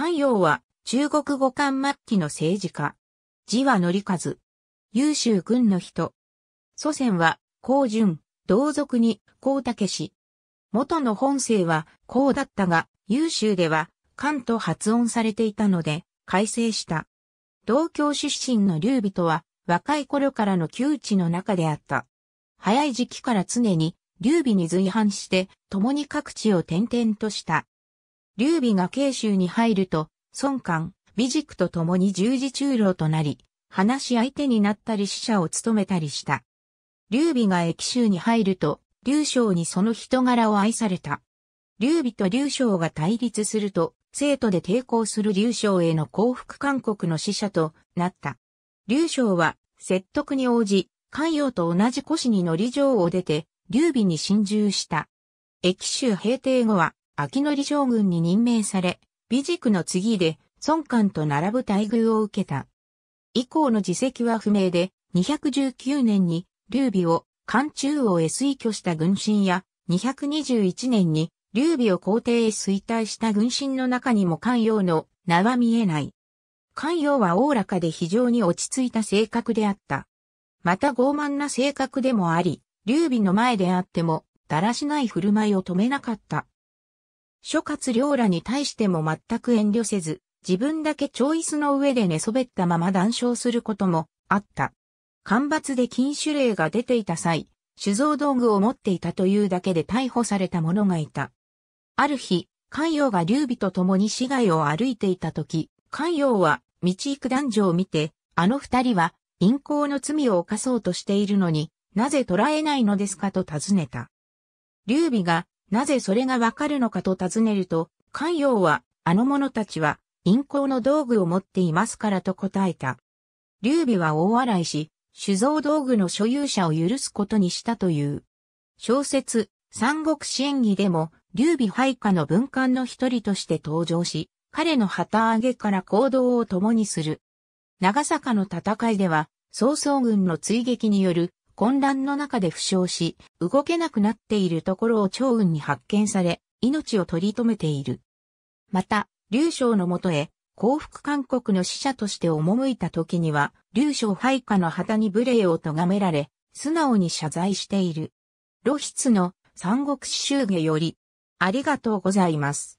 関陽は中国語官末期の政治家。字は乗り数、優秀軍の人。祖先は、高順、同族に、高武氏。元の本姓は、高だったが、優秀では、漢と発音されていたので、改正した。同郷出身の劉備とは、若い頃からの旧知の中であった。早い時期から常に、劉備に随伴して、共に各地を転々とした。劉備が慶州に入ると、孫官、美塾と共に十字中郎となり、話し相手になったり使者を務めたりした。劉備が駅州に入ると、劉将にその人柄を愛された。劉備と劉将が対立すると、生徒で抵抗する劉将への幸福勧告の使者となった。劉将は説得に応じ、関陽と同じ古市に乗り城を出て、劉備に侵入した。駅州平定後は、秋典将軍に任命され、美塾の次で孫官と並ぶ待遇を受けた。以降の自責は不明で、219年に劉備を漢中央へ推挙した軍神や、221年に劉備を皇帝へ衰退した軍神の中にも関陽の名は見えない。関陽はおおらかで非常に落ち着いた性格であった。また傲慢な性格でもあり、劉備の前であっても、だらしない振る舞いを止めなかった。諸葛亮らに対しても全く遠慮せず、自分だけョ椅子の上で寝そべったまま談笑することもあった。干ばつで禁酒令が出ていた際、酒造道具を持っていたというだけで逮捕された者がいた。ある日、関陽が劉備と共に市街を歩いていた時、関陽は道行く男女を見て、あの二人は淫行の罪を犯そうとしているのに、なぜ捕らえないのですかと尋ねた。劉備がなぜそれがわかるのかと尋ねると、関陽は、あの者たちは、陰行の道具を持っていますからと答えた。劉備は大笑いし、酒造道具の所有者を許すことにしたという。小説、三国志演義でも、劉備配下の文官の一人として登場し、彼の旗揚げから行動を共にする。長坂の戦いでは、曹操軍の追撃による混乱の中で負傷し、動けなくなっているところを趙雲に発見され、命を取り留めている。また、劉将のもとへ、幸福勧告の使者として赴いた時には、劉将配下の旗に無礼を咎められ、素直に謝罪している。露出の三国志集下より、ありがとうございます。